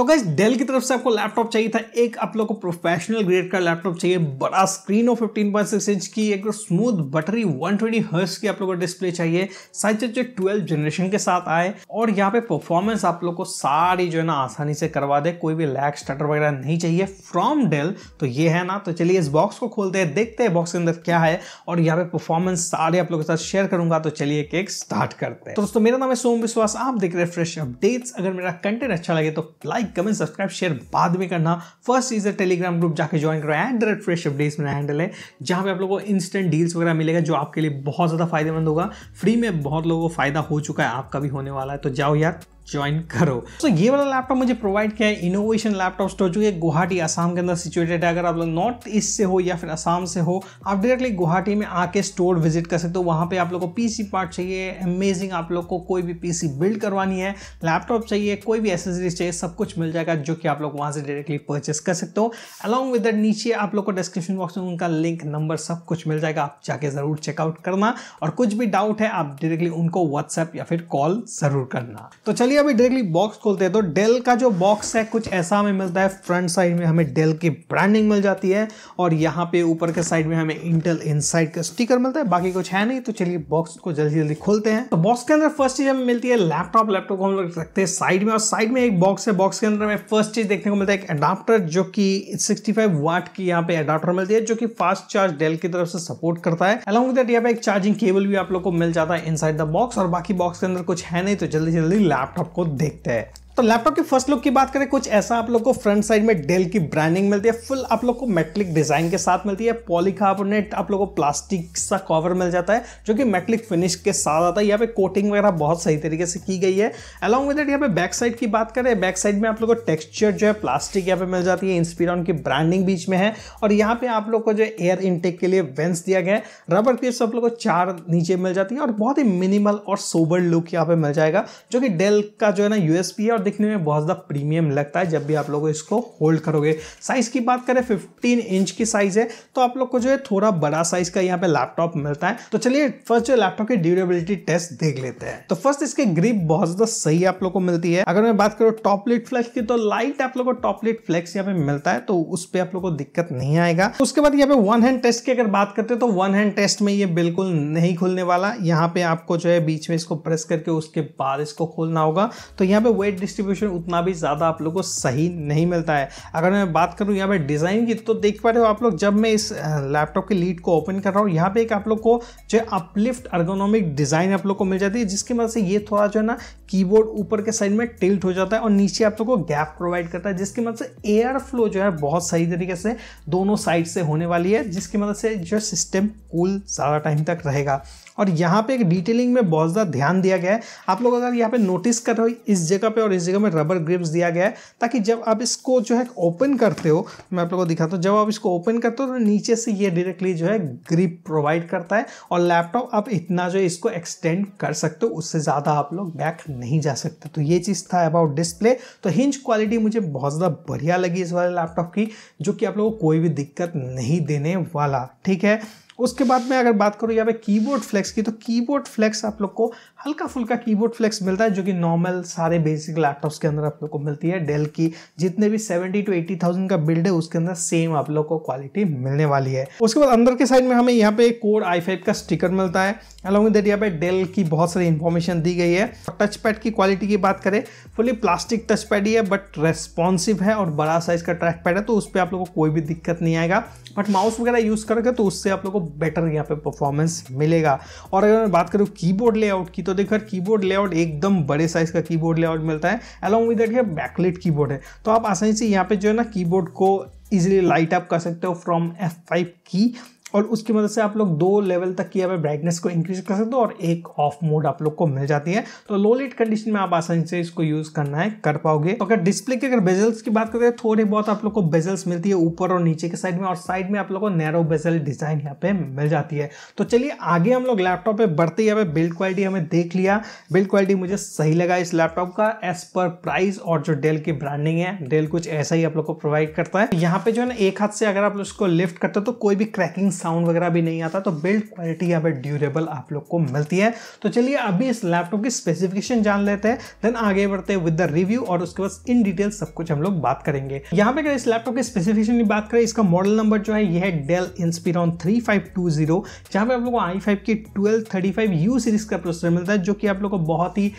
तो gas del की तरफ से आपको लैपटॉप चाहिए था एक आप लोग को प्रोफेशनल ग्रेड का लैपटॉप चाहिए बड़ा स्क्रीन हो 15.6 इंच की एक स्मूथ बटरी 120 ट्वेंटी की आप लोग को डिस्प्ले चाहिए साइज जो ट्वेल्व जनरेशन के साथ आए और यहाँ पे परफॉर्मेंस आप लोग को सारी जो है ना आसानी से करवा दे कोई भी लैग स्टार्टर वगैरह नहीं चाहिए फ्रॉम डेल तो ये है ना तो चलिए इस बॉक्स को खोलते हैं देखते हैं बॉक्स के अंदर क्या है और यहाँ पे परफॉर्मेंस सारे आप लोगों के साथ शेयर करूंगा तो चलिए केक स्टार्ट करते हैं तो दोस्तों मेरा नाम है सोम विश्वास आप देख रहे हैं फ्रेश अपडेट्स अगर मेरा कंटेंट अच्छा लगे तो like like comment subscribe share बाद में करना first is a Telegram group जाके ज्वाइन करो एंड रेड फ्रेश अपडेट्स मेरा हैंडल है जहाँ पे आप लोगों को इंस्टेंट डील्स वगैरह मिलेगा जो आपके लिए बहुत ज़्यादा फायदेमंद होगा फ्री में बहुत लोगों को फायदा हो चुका है आपका भी होने वाला है तो जाओ यार ज्वाइन करो तो so, ये वाला लैपटॉप मुझे प्रोवाइड किया है इनोवेशन लैपटॉप स्टोर जो कि गुवाहाटी आसाम के अंदर सिचुएटेड है अगर आप लोग नॉर्थ ईस्ट से हो या फिर आसाम से हो आप डायरेक्टली गुवाहाटी में आके स्टोर विजिट कर सकते हो वहाँ पे आप लोग को पीसी पार्ट चाहिए अमेजिंग आप लोग को कोई भी पीसी बिल्ड करवानी है लैपटॉप चाहिए कोई भी एसेसरीज चाहिए सब कुछ मिल जाएगा जो कि आप लोग वहाँ से डायरेक्टली परचेस कर सकते हो अलॉन्ग विद नीचे आप लोग को डिस्क्रिप्शन बॉक्स में उनका लिंक नंबर सब कुछ मिल जाएगा आप जाके ज़रूर चेकआउट करना और कुछ भी डाउट है आप डायरेक्टली उनको व्हाट्सएप या फिर कॉल ज़रूर करना तो चलिए अभी डायरेक्टली बॉक्स खोलते हैं तो डेल का जो बॉक्स है कुछ ऐसा हमें मिलता है फ्रंट साइड में हमें डेल की ब्रांडिंग मिल जाती है और यहाँ पे ऊपर के साइड में हमें इंटेल इनसाइड का स्टिकर मिलता है बाकी कुछ है नहीं तो चलिए बॉक्स को जल्दी जल्दी खोलते हैं तो बॉक्स के अंदर फर्स्ट चीज हमें मिलती है लैपटॉप लैपटॉप को हम लोग रखते हैं साइड में और साइड में एक बॉक्स है बॉक्स के अंदर हमें फर्स्ट चीज देखने को मिलता है एक अडाप्टर जो कि 65 वाट की यहाँ पे अडाप्टर मिलती है जो कि फास्ट चार्ज डेल की तरफ से सपोर्ट करता है अलॉन्ग विद दैट यहाँ पे एक चार्जिंग केबल भी आप लोग को मिल जाता है इन द बॉक्स और बाकी बॉक्स के अंदर कुछ है नहीं तो जल्दी जल्दी लैपटॉप आपको देखते हैं तो लैपटॉप की फर्स्ट लुक की बात करें कुछ ऐसा आप लोग को फ्रंट साइड में डेल की ब्रांडिंग मिलती है फुल आप लोग को मेटलिक डिजाइन के साथ मिलती है पॉलीकार्बोनेट आप लोग को प्लास्टिक सा कवर मिल जाता है जो कि मेटलिक फिनिश के साथ आता है यहाँ पे कोटिंग वगैरह बहुत सही तरीके से की गई है अलॉन्ग विद यहाँ पे बैक साइड की बात करें बैक साइड में आप लोग को टेक्स्चर जो है प्लास्टिक यहाँ पे मिल जाती है इंस्पीरॉन की ब्रांडिंग बीच में है और यहाँ पे आप लोग को जो एयर इनटेक के लिए वेंस दिया गया है रबर पीस आप लोग को चार नीचे मिल जाती है और बहुत ही मिनिमल और सोबर लुक यहाँ पे मिल जाएगा जो कि डेल का जो है ना यूएसपी है और दिखने में बहुत ज़्यादा प्रीमियम लगता है जब भी आप लोग इसको होल्ड करोगे साइज़ की बात करें फिफ्टीन इंच की साइज़ है तो आप लोग को जो है थोड़ा बड़ा साइज़ का यहाँ पे लैपटॉप मिलता है तो चलिए फर्स्ट जो लैपटॉप की ड्यूरेबिलिटी टेस्ट देख लेते हैं तो फर्स्ट इसके ग्रिप बहुत ज़्यादा सही आप लोग को मिलती है अगर मैं बात करूँ टॉप लिट फ्लैक्स की तो लाइट आप लोग को टॉप लिट फ्लैक्स यहाँ पे मिलता है तो उस पर आप लोग को दिक्कत नहीं आएगा उसके बाद यहाँ पे वन हैंड टेस्ट की अगर बात करते हैं तो वन हैंड टेस्ट में ये बिल्कुल नहीं खुलने वाला यहाँ पे आपको जो है बीच में इसको प्रेस करके उसके बाद इसको खोलना होगा तो यहाँ पे वेट डिस्ट्रीब्यूशन उतना भी ज़्यादा आप लोग को सही नहीं मिलता है अगर मैं बात करूँ यहाँ पर डिज़ाइन की तो देख पा रहे हो आप लोग जब मैं इस लैपटॉप के लीड को ओपन कर रहा हूँ यहाँ पे एक आप लोग को जो अपलिफ्ट अर्गोनॉमिक डिज़ाइन आप लोग को मिल जाती है जिसकी मदद से ये थोड़ा जो है ना कीबोर्ड ऊपर के साइड में टिल्ट हो जाता है और नीचे आप लोग को गैप प्रोवाइड करता है जिसकी मदद से एयर फ्लो जो है बहुत सही तरीके से दोनों साइड से होने वाली है जिसकी मदद से जो सिस्टम कूल ज़्यादा टाइम तक रहेगा और यहाँ पे एक डिटेलिंग में बहुत ज़्यादा ध्यान दिया गया है आप लोग अगर यहाँ पे नोटिस कर रहे हो इस जगह पे और इस जगह में रबर ग्रिप्स दिया गया है ताकि जब आप इसको जो है ओपन करते हो मैं आप लोगों को दिखाता हूँ जब आप इसको ओपन करते हो तो नीचे से ये डायरेक्टली जो है ग्रिप प्रोवाइड करता है और लैपटॉप आप इतना जो है इसको एक्सटेंड कर सकते हो उससे ज़्यादा आप लोग बैक नहीं जा सकते तो ये चीज़ था अबाउट डिस्प्ले तो हिंज क्वालिटी मुझे बहुत ज़्यादा बढ़िया लगी इस वाले लैपटॉप की जो कि आप लोगों को कोई भी दिक्कत नहीं देने वाला ठीक है उसके बाद में अगर बात करूँ यहाँ पे कीबोर्ड फ्लेक्स की तो कीबोर्ड फ्लेक्स आप लोग को हल्का फुल्का कीबोर्ड फ्लेक्स मिलता है जो कि नॉर्मल सारे बेसिक लैपटॉप्स के अंदर आप लोग को मिलती है डेल की जितने भी सेवेंटी टू एटी थाउजेंड का बिल्ड है उसके अंदर सेम आप लोग को क्वालिटी मिलने वाली है उसके बाद अंदर के साइड में हमें यहाँ पे कोड आई फाइव का स्टिकर मिलता है अलॉन्ग विद यहाँ पे डेल की बहुत सारी इन्फॉर्मेशन दी गई है टच पैड की क्वालिटी की बात करें फुली प्लास्टिक टच पैड ही है बट रेस्पॉन्सिव है और बड़ा साइज का ट्रैक पैड है तो उस पर आप लोग को कोई भी दिक्कत नहीं आएगा बट माउस वगैरह यूज़ करोगे तो उससे आप लोग को बेटर यहाँ पे परफॉर्मेंस मिलेगा और अगर मैं बात करूँ कीबोर्ड लेआउट की तो देखो यार कीबोर्ड लेआउट एकदम बड़े साइज़ का कीबोर्ड लेआउट मिलता है अलॉन्ग विद डेट ये बैकलेट कीबोर्ड है तो आप आसानी से यहाँ पे जो है ना कीबोर्ड को इजिली लाइट अप कर सकते हो फ्रॉम फाइव की और उसकी मदद से आप लोग दो लेवल तक की ब्राइटनेस को इंक्रीज कर सकते हो और एक ऑफ मोड आप लोग को मिल जाती है तो लो लाइट कंडीशन में आप आसानी से इसको यूज करना है कर पाओगे तो अगर डिस्प्ले के अगर बेजल्स की बात करते हैं तो थोड़े बहुत आप लोग को बेजल्स मिलती है ऊपर और नीचे के साइड में और साइड में आप लोग को नैरो बेजल डिजाइन यहाँ पे मिल जाती है तो चलिए आगे हम लोग लैपटॉप पे बढ़ते यहाँ पे बिल्ड क्वालिटी हमें देख लिया बिल्ड क्वालिटी मुझे सही लगा इस लैपटॉप का एज पर प्राइस और जो डेल की ब्रांडिंग है डेल कुछ ऐसा ही आप लोग को प्रोवाइड करता है यहाँ पे जो है ना एक हाथ से अगर आप लोग इसको लिफ्ट करते हो तो कोई भी क्रैकिंग साउंड वगैरह भी नहीं आता तो बिल्ड क्वालिटी यहाँ पे ड्यूरेबल आप लोग को मिलती है तो चलिए अभी इस लैपटॉप की स्पेसिफिकेशन जान लेते हैं देन आगे बढ़ते हैं विद द रिव्यू और उसके बाद इन डिटेल सब कुछ हम लोग बात करेंगे यहाँ पे अगर इस लैपटॉप की स्पेसिफिकेशन की बात करें इसका मॉडल नंबर जो है यह है Dell Inspiron three five two zero जहाँ पे आप लोग को आई फाइव की twelve thirty five U series का प्रोसेसर मिलता है जो कि आप लोग को बहुत ही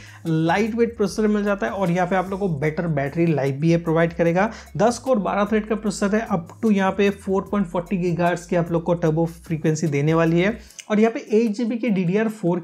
लाइट वेट प्रोसेसर मिल जाता है और यहाँ पे आप लोग को बेटर बैटरी लाइफ भी है प्रोवाइड करेगा दस कोर बारह थ्रेड का प्रोसेसर है अप टू यहाँ पे फोर पॉइंट फोर्टी की आप लोग को वो फ्रीक्वेंसी देने वाली है और यहाँ पे एट जीबी की डी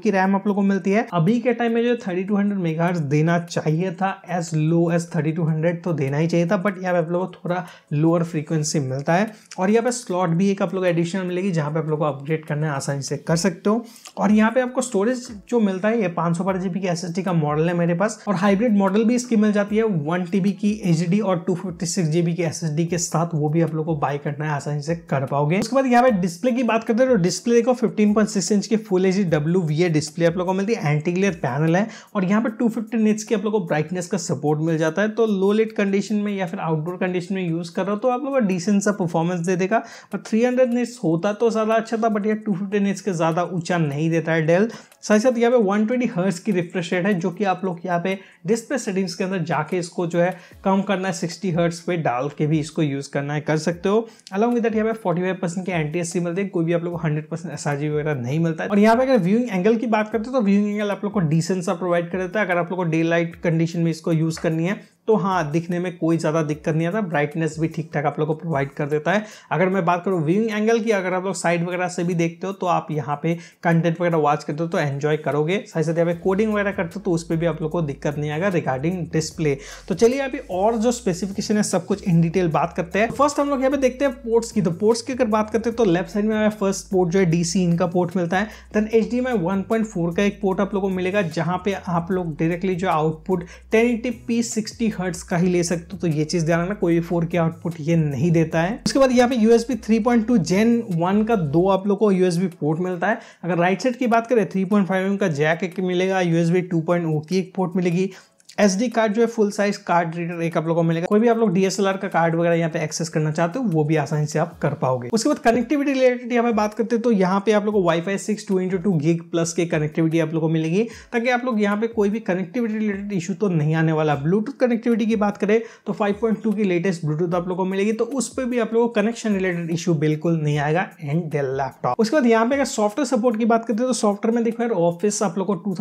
की रैम आप लोग को मिलती है अभी के टाइम में जो थर्टी टू हंड्रेड देना चाहिए था as low as thirty two hundred तो देना ही चाहिए था बट यहाँ पे आप लोग को थोड़ा लोअर फ्रीक्वेंसी मिलता है और यहाँ पे स्लॉट भी एक आप लोग एडिशनल मिलेगी जहाँ पे आप लोग को अपग्रेड करना आसानी से कर सकते हो और यहाँ पे आपको स्टोरेज जो मिलता है ये पाँच सौ बारह जीबी की एस का मॉडल है मेरे पास और हाइब्रिड मॉडल भी इसकी मिल जाती है वन टीबी की एच और टू फिफ्टी सिक्स जीबी की एस के साथ वो भी आप लोग को बाय करना है आसानी से कर पाओगे उसके बाद यहाँ पे डिस्प्ले की बात करते हैं तो डिस्प्ले देखो फिफ्टीन पॉइंट इंच की full H D W V A display आप लोगों को मिलती है एंटी ग्लेयर पैनल है और यहाँ पर टू फिफ्टी निट्स की आप लोगों को ब्राइटनेस का सपोर्ट मिल जाता है तो लो लेट कंडीशन में या फिर आउटडोर कंडीशन में यूज़ कर रहा हो तो आप लोगों को डिसेंट सा परफॉर्मेंस दे देगा पर थ्री हंड्रेड निट्स होता तो ज़्यादा अच्छा था बट यह टू फिफ्टी निट्स के ज़्यादा ऊँचा नहीं देता है डेल साथ साथ यहाँ पे वन ट्वेंटी हर्स की रिफ्रेश रेट है जो कि आप लोग यहाँ पे डिस्प्ले सेटिंग्स के अंदर जाके इसको जो है कम करना है सिक्सटी हर्ट्स पे डाल के भी इसको यूज़ करना है कर सकते हो अलॉन्ग विद दैट यहाँ पे फोर्टी फाइव परसेंट की एन मिलती है कोई भी आप लोग hundred percent S R G वगैरह नहीं मिलता है और यहाँ पे अगर व्यूइंग एंगल की बात करते हैं तो व्यूइंग एंगल आप लोग को डिसेंट सा प्रोवाइड कर देता है अगर आप लोग को डे लाइट कंडीशन में इसको यूज़ करनी है तो हाँ दिखने में कोई ज़्यादा दिक्कत नहीं आता ब्राइटनेस भी ठीक ठाक आप लोग को प्रोवाइड कर देता है अगर मैं बात करूँ व्यूइंग एंगल की अगर आप लोग साइड वगैरह से भी देखते हो तो आप यहाँ पे कंटेंट वगैरह वॉच करते हो तो एन्जॉय करोगे साथ साथ यहाँ पे कोडिंग वगैरह करते हो तो उस पर भी आप लोग को दिक्कत नहीं आएगा रिगार्डिंग डिस्प्ले तो चलिए अभी और जो स्पेसिफिकेशन है सब कुछ इन डिटेल बात करते हैं फर्स्ट हम लोग यहाँ पे देखते हैं पोर्ट्स की तो पोर्ट्स की अगर बात करते हैं तो लेफ्ट साइड में फर्स्ट पोर्ट जो है डी इनका पोर्ट मिलता है देन एच डी का एक पोर्ट आप लोग को मिलेगा जहाँ पे आप लोग डायरेक्टली जो output ten P sixty hertz का ही ले सकते हो तो ये चीज़ ध्यान रखना कोई फोर के आउटपुट ये नहीं देता है उसके बाद यहाँ पे यूएसबी 3.2 जेन वन का दो आप लोग को यूएसबी पोर्ट मिलता है अगर राइट साइड की बात करें 3.5 एम का जैक एक मिलेगा यूएसबी 2.0 की एक पोर्ट मिलेगी एस कार्ड जो है फुल साइज कार्ड रीडर एक आप लोगों को मिलेगा कोई भी आप लोग डीएसएलआर का कार्ड वगैरह यहाँ पे एक्सेस करना चाहते हो वो भी आसानी से आप कर पाओगे उसके बाद कनेक्टिविटी रिलेटेड यहाँ पे बात करते हैं तो यहाँ पे आप लोग को wifi six two into two gig plus के कनेक्टिविटी आप लोग को मिलेगी ताकि आप लोग यहाँ पे कोई भी कनेक्टिविटी रिलेटेड इशू तो नहीं आने वाला ब्लूटूथ कनेक्टिविटी की बात करें तो फाइव की लेटेस्ट ब्लूटूथ आप लोग को मिलेगी तो उस पर भी आप लोग को कनेक्शन रिलेटेड इशू बिल्कुल नहीं आएगा एंड डेल लैपटॉप उसके बाद यहाँ पे अगर सॉफ्टवेयर सपोर्ट की बात करते हैं तो सॉफ्टवेयर में देखो यार ऑफिस आप लोग को टू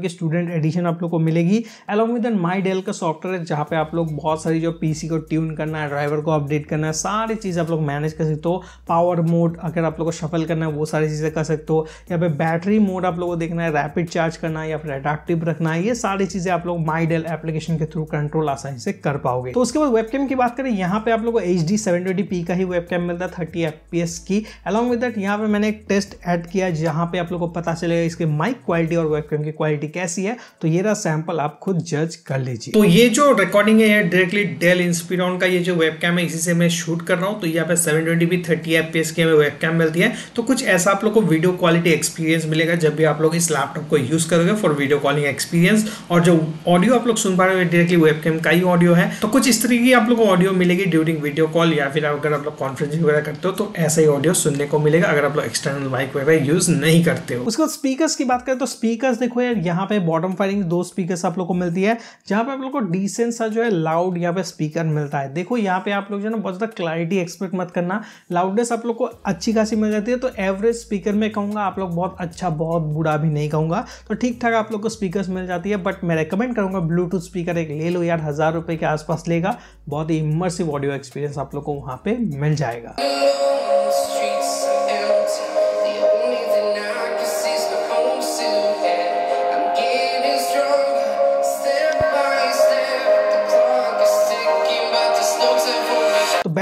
के स्टूडेंट एडिशन आप लोग को मिलेगी एलो अलॉन्ग विद माई डेल का सॉफ्टवेयर है जहाँ पे आप लोग बहुत सारी जो पीसी को ट्यून करना है ड्राइवर को अपडेट करना है सारी चीज़ आप लोग मैनेज कर सकते हो पावर मोड अगर आप लोग को शफल करना है वो सारी चीज़ें कर सकते हो या फिर बैटरी मोड आप लोग को देखना है रैपिड चार्ज करना है या फिर एडाप्टिव रखना है ये सारी चीज़ें आप लोग माई डेल एप्लीकेशन के थ्रू कंट्रोल आसानी से कर पाओगे तो उसके बाद वेब की बात करें यहाँ पे आप लोग को H D seven twenty P का ही वेब मिलता है थर्टी एफ की अलॉन्ग विद दैट यहाँ पे मैंने एक टेस्ट ऐड किया जहाँ पे आप लोग को पता चलेगा इसके माइक क्वालिटी और वेब की क्वालिटी कैसी है तो ये रहा सैम्पल आप खुद जज कर लीजिए तो ये जो रिकॉर्डिंग है डायरेक्टली डेल इंस्पिरॉन का ये जो वेबकैम है इसी से मैं शूट कर रहा हूँ तो यहाँ पे seven twenty B thirty F P हमें वेबकैम मिलती है तो कुछ ऐसा आप लोग को वीडियो क्वालिटी एक्सपीरियंस मिलेगा जब भी आप लोग इस लैपटॉप को यूज़ करोगे फॉर वीडियो कॉलिंग एक्सपीरियंस और जो ऑडियो आप लोग सुन पा रहे हो डायरेक्टली वेबकैम का ही ऑडियो है तो कुछ इस तरीके की आप लोग को ऑडियो मिलेगी ड्यूरिंग वीडियो कॉल या फिर अगर आप लोग कॉन्फ्रेंसिंग वगैरह करते हो तो ऐसा ही ऑडियो सुनने को मिलेगा अगर आप लोग एक्सटर्नल माइक वगैरह यूज़ नहीं करते हो उसके बाद स्पीकर की बात करें तो स्पीकर देखो यार यहाँ पे बॉटम फायरिंग दो स्पीकर आप लोग को मिलते दिया है जहाँ पे आप लोग को डिसेंट सा जो है लाउड यहाँ पे स्पीकर मिलता है देखो यहाँ पे आप लोग जो है ना बहुत ज़्यादा क्लैरिटी एक्सपेक्ट मत करना लाउडनेस आप लोग को अच्छी खासी मिल जाती है तो एवरेज स्पीकर में कहूँगा आप लोग बहुत अच्छा बहुत बुरा भी नहीं कहूँगा तो ठीक ठाक आप लोग को स्पीकर मिल जाती है बट मैं रिकमेंड करूँगा ब्लूटूथ स्पीकर एक ले लो यार हज़ार रुपये के आसपास लेगा बहुत ही इमर्सिव ऑडियो एक्सपीरियंस आप लोग को वहाँ पर मिल जाएगा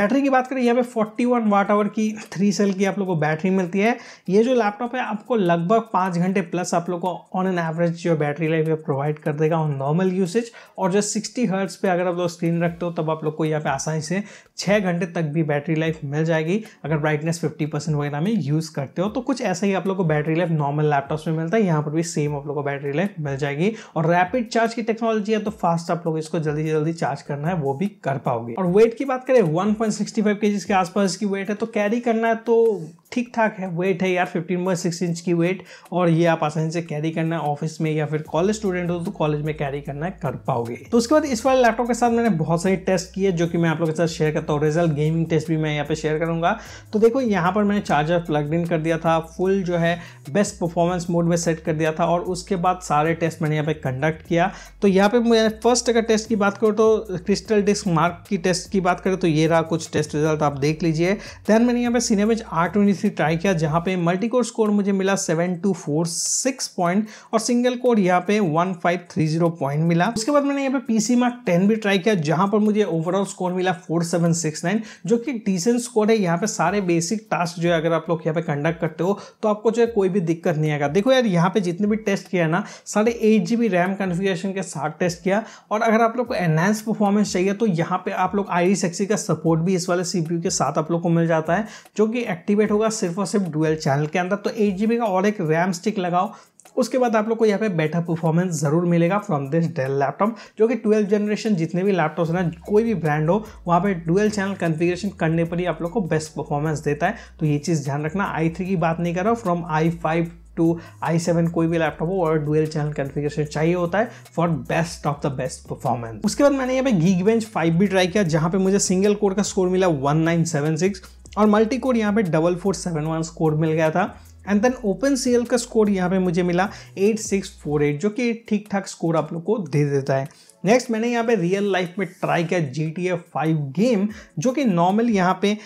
battery की बात करें यहाँ पे 41 वन वाट आवर की थ्री सेल की आप लोगों को बैटरी मिलती है ये जो लैपटॉप है आपको लगभग पाँच घंटे प्लस आप लोगों को ऑन एन एवरेज जो बैटरी लाइफ प्रोवाइड कर देगा ऑन नॉर्मल यूसेज और जो 60 हर्ट्स पे अगर आप लोग स्क्रीन रखते हो तब आप लोग को यहाँ पे आसानी से छः घंटे तक भी बैटरी लाइफ मिल जाएगी अगर ब्राइटनेस फिफ्टी वगैरह में यूज़ करते हो तो कुछ ऐसा ही आप लोग को बैटरी लाइफ नॉर्मल लैपटॉप्स में मिलता है यहाँ पर भी सेम आप लोग को बैटरी लाइफ मिल जाएगी और रैपिड चार्ज की टेक्नोलॉजी है तो फास्ट आप लोग इसको जल्दी जल्दी चार्ज करना है वो भी कर पाओगे और वेट की बात करें वन सिक्सटी फाइव के जी के आसपास की वेट है तो कैरी करना तो ठीक ठाक है वेट है यार फिफ्टीन पॉइंट सिक्स इंच की वेट और ये आप आसानी से कैरी करना है ऑफिस में या फिर कॉलेज स्टूडेंट हो तो कॉलेज में कैरी करना है कर पाओगे तो उसके बाद इस वाले लैपटॉप के साथ मैंने बहुत सारे टेस्ट किए जो कि मैं आप लोगों के साथ शेयर करता हूँ रिजल्ट गेमिंग टेस्ट भी मैं यहाँ पे शेयर करूँगा तो देखो यहाँ पर मैंने चार्जर प्लग इन कर दिया था फुल जो है बेस्ट परफॉर्मेंस मोड में सेट कर दिया था और उसके बाद सारे टेस्ट मैंने यहाँ पे कंडक्ट किया तो यहाँ पे मैं फर्स्ट अगर टेस्ट की बात करूँ तो क्रिस्टल डिस्क मार्क की टेस्ट की बात करें तो ये रहा कुछ टेस्ट लेटेस्ट रिजल्ट आप देख लीजिए देन मैंने यहाँ पे Cinebench R twenty three try किया जहाँ पे मल्टी कोर स्कोर मुझे मिला seven two four six point और सिंगल कोर यहाँ पे one five three zero point मिला उसके बाद मैंने यहाँ पे पीसी मार्क टेन भी ट्राई किया जहाँ पर मुझे ओवरऑल स्कोर मिला फोर सेवन सिक्स नाइन जो कि डिसेंट स्कोर है यहाँ पे सारे बेसिक टास्क जो है अगर आप लोग यहाँ पे कंडक्ट करते हो तो आपको जो है कोई भी दिक्कत नहीं आएगा देखो यार यहाँ पे जितने भी टेस्ट किया ना साढ़े eight G B RAM configuration के साथ टेस्ट किया और अगर आप लोग को एनहांस परफॉर्मेंस चाहिए तो यहाँ पे आप लोग आई सेक्सी e का सपोर्ट भी इस वाले वाले सीपीयू के साथ आप लोग को मिल जाता है जो कि एक्टिवेट होगा सिर्फ और सिर्फ डुअल चैनल के अंदर तो एट का और एक रैम स्टिक लगाओ उसके बाद आप लोग को यहाँ पे बेटर परफॉर्मेंस जरूर मिलेगा फ्रॉम दिस डेल लैपटॉप जो कि ट्वेल्थ जनरेशन जितने भी लैपटॉप्स हैं ना कोई भी ब्रांड हो वहाँ पे डुअल चैनल कॉन्फ़िगरेशन करने पर ही आप लोग को बेस्ट परफॉर्मेंस देता है तो ये चीज़ ध्यान रखना आई थ्री की बात नहीं कर रहा हूँ from I five to I seven कोई भी लैपटॉप हो और डुअल चैनल कन्फिग्रेशन चाहिए होता है for best of the best performance उसके बाद मैंने यहाँ पे गीग बेंच फाइव भी ट्राई किया जहाँ पे मुझे सिंगल कोड का स्कोर मिला वन नाइन सेवन सिक्स और मल्टी कोड यहाँ पे double four seven one score मिल गया था एंड देन ओपन सी का स्कोर यहाँ पे मुझे मिला एट सिक्स फोर एट जो कि ठीक ठाक स्कोर आप लोग को दे देता है नेक्स्ट मैंने यहाँ पे रियल लाइफ में ट्राई किया G T F five game जो कि नॉर्मल यहाँ पे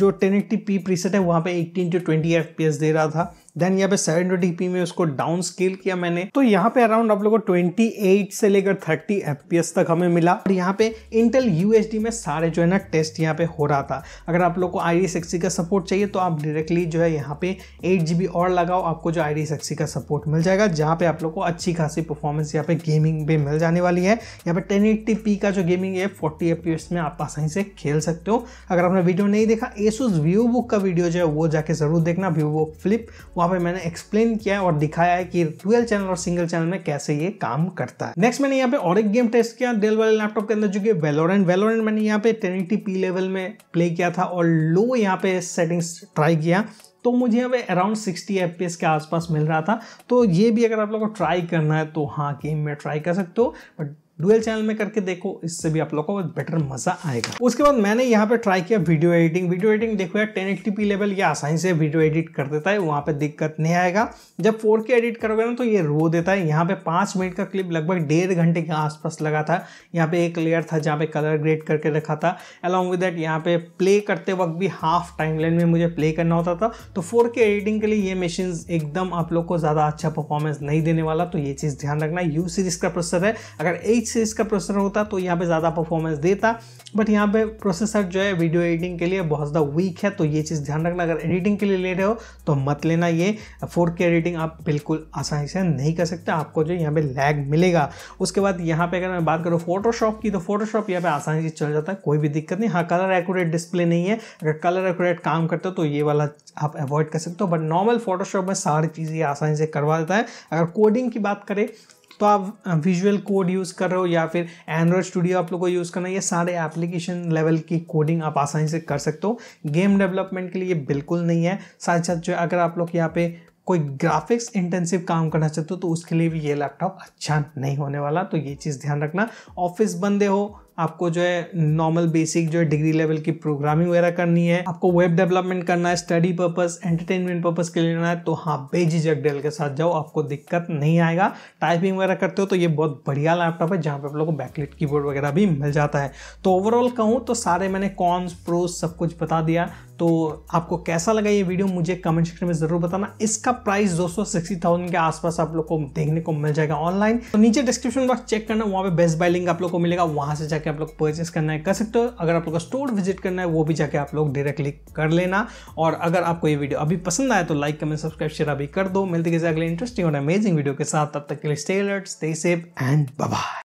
जो टेन एट्टी पी प्रीसेट है वहाँ पे eighteen two twenty F P S दे रहा था देन यहाँ पे 700 डीपी में उसको डाउन स्केल किया मैंने तो यहाँ पे अराउंड आप लोगों को 28 से लेकर 30 एफ तक हमें मिला और यहाँ पे इंटेल यूएसडी में सारे जो है ना टेस्ट यहाँ पे हो रहा था अगर आप लोग को आई डी का सपोर्ट चाहिए तो आप डायरेक्टली जो है यहाँ पे एट जी और लगाओ आपको जो आई डी का सपोर्ट मिल जाएगा जहाँ पे आप लोग को अच्छी खासी परफॉर्मेंस यहाँ पे गेमिंग पे मिल जाने वाली है यहाँ पे टेन का जो गेमिंग है फोर्टी एफ में आप आसानी से खेल सकते हो अगर आपने वीडियो नहीं देखा एसूस व्यू बुक का वीडियो जो है वो जाके जरूर देखना व्यू बुक फ्लिप वहाँ पे मैंने एक्सप्लेन किया है और दिखाया है कि ट्वेल्व चैनल और सिंगल चैनल में कैसे ये काम करता है नेक्स्ट मैंने यहाँ पे और एक गेम टेस्ट किया डेल वाले लैपटॉप के अंदर जो कि वेलोरेंट वेलोरेंट मैंने यहाँ पे टेन पी लेवल में प्ले किया था और लो यहाँ पे सेटिंग्स ट्राई किया तो मुझे यहाँ पे अराउंड 60 एफ के आसपास मिल रहा था तो ये भी अगर आप लोगों को ट्राई करना है तो हाँ गेम में ट्राई कर सकते हो बट डुअल चैनल में करके देखो इससे भी आप लोग को बेटर मजा आएगा उसके बाद मैंने यहाँ पे ट्राई किया वीडियो एडिटिंग वीडियो एडिटिंग देखो यार टेन एट्टी लेवल ये आसानी से वीडियो एडिट कर देता है वहाँ पे दिक्कत नहीं आएगा जब फोर के एडिट करोगे ना तो ये रो देता है यहाँ पे पाँच मिनट का क्लिप लगभग डेढ़ घंटे के आसपास लगा था यहाँ पे एक लेयर था जहाँ पे कलर ग्रेड करके रखा था अलॉन्ग विद डेट यहाँ पे प्ले करते वक्त भी हाफ टाइम लाइन में मुझे प्ले करना होता था तो फोर एडिटिंग के लिए ये मशीन एकदम आप लोग को ज़्यादा अच्छा परफॉर्मेंस नहीं देने वाला तो ये चीज़ ध्यान रखना यू सीरीज का प्रोसेसर है अगर ए एच से इसका प्रोसेसर होता तो यहाँ पे ज़्यादा परफॉर्मेंस देता बट यहाँ पे प्रोसेसर जो है वीडियो एडिटिंग के लिए बहुत ज़्यादा वीक है तो ये चीज़ ध्यान रखना अगर एडिटिंग के लिए ले रहे हो तो मत लेना ये फोर के एडिटिंग आप बिल्कुल आसानी से नहीं कर सकते आपको जो यहाँ पे लैग मिलेगा उसके बाद यहाँ पे अगर मैं बात करूँ फोटोशॉप की तो फोटोशॉप यहाँ पे आसानी से चल जाता है कोई भी दिक्कत नहीं हाँ कलर एक्यूरेट डिस्प्ले नहीं है अगर कलर एक्यूरेट काम करते हो तो ये वाला आप अवॉइड कर सकते हो बट नॉर्मल फोटोशॉप में सारी चीज़ें आसानी से करवा देता है अगर कोडिंग की बात करें तो आप विजुअल कोड यूज़ कर रहे हो या फिर एंड्रॉयड स्टूडियो आप लोग को यूज़ करना ये सारे एप्लीकेशन लेवल की कोडिंग आप आसानी से कर सकते हो गेम डेवलपमेंट के लिए बिल्कुल नहीं है साथ ही साथ जो अगर आप लोग यहाँ पे कोई ग्राफिक्स इंटेंसिव काम करना चाहते हो तो उसके लिए भी ये लैपटॉप अच्छा नहीं होने वाला तो ये चीज़ ध्यान रखना ऑफिस बंदे हो आपको जो है नॉर्मल बेसिक जो है डिग्री लेवल की प्रोग्रामिंग वगैरह करनी है आपको वेब डेवलपमेंट करना है स्टडी पर्पस एंटरटेनमेंट पर्पस के लिए लेना है तो हाँ बेझिझक डेल के साथ जाओ आपको दिक्कत नहीं आएगा टाइपिंग वगैरह करते हो तो ये बहुत बढ़िया लैपटॉप है जहाँ पे आप लोग को बैकलेट कीबोर्ड वगैरह भी मिल जाता है तो ओवरऑल कहूँ तो सारे मैंने कॉन्स प्रोस सब कुछ बता दिया तो आपको कैसा लगा ये वीडियो मुझे कमेंट सेक्शन में ज़रूर बताना इसका प्राइस दो सौ के आसपास आप लोग को देखने को मिल जाएगा ऑनलाइन तो नीचे डिस्क्रिप्शन बॉक्स चेक करना वहाँ पे बेस्ट बाय लिंक आप लोग को मिलेगा वहाँ से जाकर आप लोग परचेस करना है कर सकते हो अगर आप लोग का स्टोर विजिट करना है वो भी जाके आप लोग डायरेक्टली कर लेना और अगर आपको ये वीडियो अभी पसंद आया तो लाइक कमेंट सब्सक्राइब शेयर अभी कर दो मिलते किसी अगले इंटरेस्टिंग और अमेजिंग वीडियो के साथ तब तक के लिए stay alert stay safe and bye